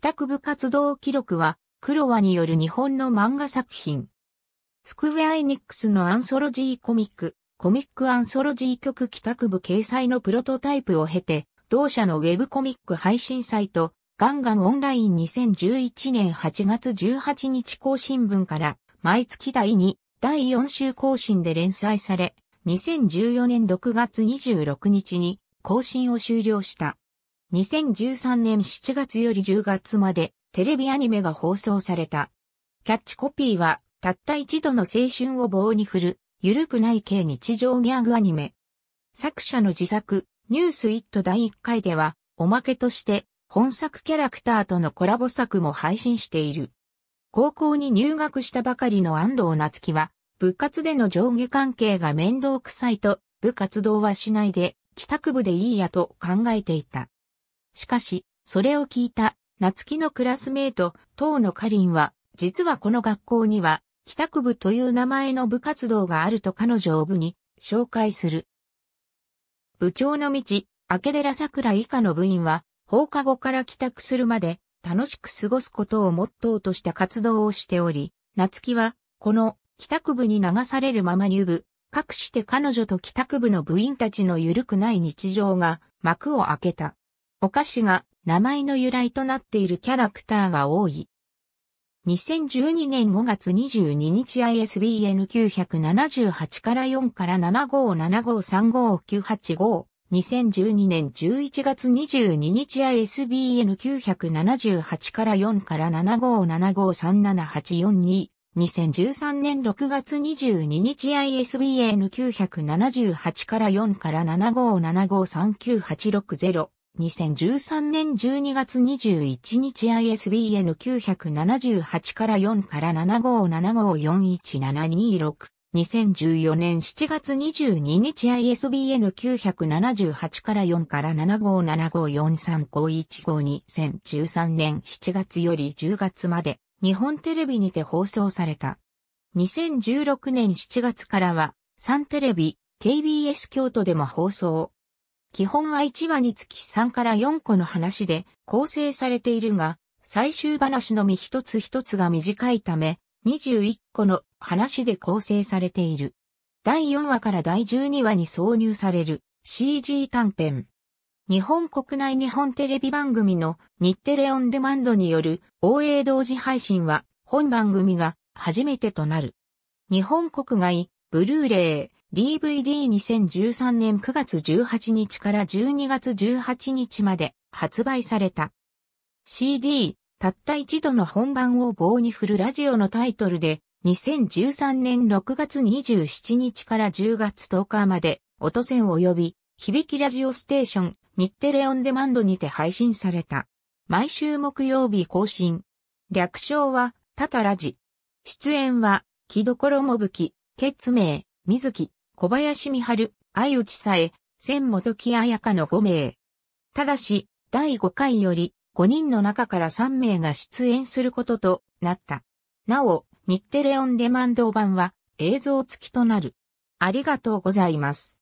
帰宅部活動記録は、クロワによる日本の漫画作品。スクウェアエニックスのアンソロジーコミック、コミックアンソロジー曲帰宅部掲載のプロトタイプを経て、同社のウェブコミック配信サイト、ガンガンオンライン2011年8月18日更新分から、毎月第2、第4週更新で連載され、2014年6月26日に更新を終了した。2013年7月より10月までテレビアニメが放送された。キャッチコピーは、たった一度の青春を棒に振る、ゆるくない系日常ギャグアニメ。作者の自作、ニュースイット第1回では、おまけとして、本作キャラクターとのコラボ作も配信している。高校に入学したばかりの安藤夏樹は、部活での上下関係が面倒くさいと、部活動はしないで、帰宅部でいいやと考えていた。しかし、それを聞いた、夏希のクラスメート、東野かりんは、実はこの学校には、帰宅部という名前の部活動があると彼女を部に紹介する。部長の道、明寺桜以下の部員は、放課後から帰宅するまで楽しく過ごすことをモットーとした活動をしており、夏希は、この帰宅部に流されるまま入部、かくして彼女と帰宅部の部員たちのゆるくない日常が幕を開けた。お菓子が名前の由来となっているキャラクターが多い。2012年5月22日 ISBN 978から4から75753595 2012年11月22日 ISBN 978から4から7575378422 0 1 3年6月22日 ISBN 978から4から75753986 2013年12月21日 ISBN 978から4から7575417262 0 1 4年7月22日 ISBN 978から4から757543515013 2年7月より10月まで日本テレビにて放送された。2016年7月からは、サンテレビ、KBS 京都でも放送。基本は1話につき3から4個の話で構成されているが、最終話のみ一つ一つが短いため、21個の話で構成されている。第4話から第12話に挿入される CG 短編。日本国内日本テレビ番組の日テレオンデマンドによる応援同時配信は本番組が初めてとなる。日本国外、ブルーレイ、DVD2013 年9月18日から12月18日まで発売された。CD、たった一度の本番を棒に振るラジオのタイトルで、2013年6月27日から10月10日まで、音線及び、響きラジオステーション、日テレオンデマンドにて配信された。毎週木曜日更新。略称は、タタラジ。出演は、木所もぶき、ケツメイ、水木。小林美春、相内さえ、千本木彩香の5名。ただし、第5回より5人の中から3名が出演することとなった。なお、日テレオンデマンド版は映像付きとなる。ありがとうございます。